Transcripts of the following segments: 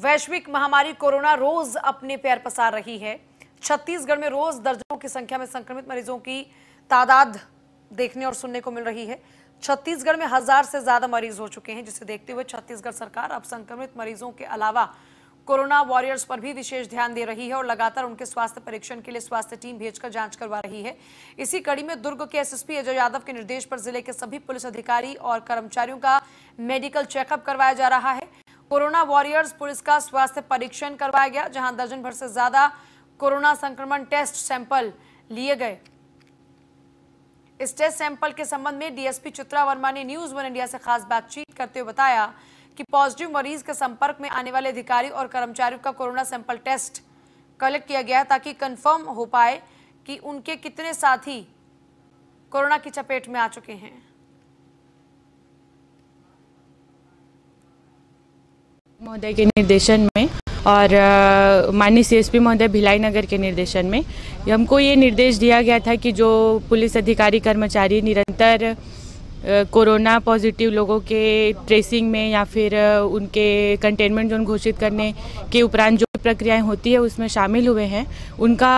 वैश्विक महामारी कोरोना रोज अपने पैर पसार रही है छत्तीसगढ़ में रोज दर्जनों की संख्या में संक्रमित मरीजों की तादाद देखने और सुनने को मिल रही है छत्तीसगढ़ में हजार से ज्यादा मरीज हो चुके हैं जिसे देखते हुए छत्तीसगढ़ सरकार अब संक्रमित मरीजों के अलावा कोरोना वॉरियर्स पर भी विशेष ध्यान दे रही है और लगातार उनके स्वास्थ्य परीक्षण के लिए स्वास्थ्य टीम भेजकर जांच करवा रही है इसी कड़ी में दुर्ग के एसएसपी अजय यादव के निर्देश पर जिले के सभी पुलिस अधिकारी और कर्मचारियों का मेडिकल चेकअप करवाया जा रहा है कोरोना वॉरियर्स पुलिस का स्वास्थ्य परीक्षण करवाया गया जहां दर्जन भर से ज्यादा कोरोना संक्रमण टेस्ट सैंपल लिए गए इस टेस्ट सैंपल के संबंध में डीएसपी चित्रा वर्मा ने न्यूज वन इंडिया से खास बातचीत करते हुए बताया कि पॉजिटिव मरीज के संपर्क में आने वाले अधिकारी और कर्मचारियों का कोरोना सैंपल टेस्ट कलेक्ट किया गया ताकि कंफर्म हो पाए कि उनके कितने साथी कोरोना की चपेट में आ चुके हैं महोदय के निर्देशन में और माननीय सीएसपी महोदय भिलाई नगर के निर्देशन में हमको ये निर्देश दिया गया था कि जो पुलिस अधिकारी कर्मचारी निरंतर कोरोना पॉजिटिव लोगों के ट्रेसिंग में या फिर उनके कंटेनमेंट जोन घोषित करने के उपरांत जो प्रक्रियाएं होती है उसमें शामिल हुए हैं उनका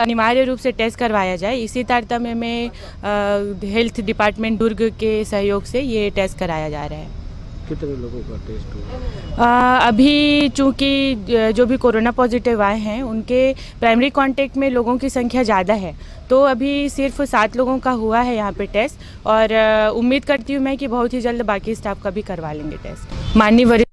अनिवार्य रूप से टेस्ट करवाया जाए इसी तारतम्य में हेल्थ डिपार्टमेंट दुर्ग के सहयोग से ये टेस्ट कराया जा रहा है कितने लोगों का टेस्ट हुआ आ, अभी चूंकि जो भी कोरोना पॉजिटिव आए हैं उनके प्राइमरी कांटेक्ट में लोगों की संख्या ज़्यादा है तो अभी सिर्फ सात लोगों का हुआ है यहाँ पे टेस्ट और उम्मीद करती हूँ मैं कि बहुत ही जल्द बाकी स्टाफ का भी करवा लेंगे टेस्ट माननीय वरिष्ठ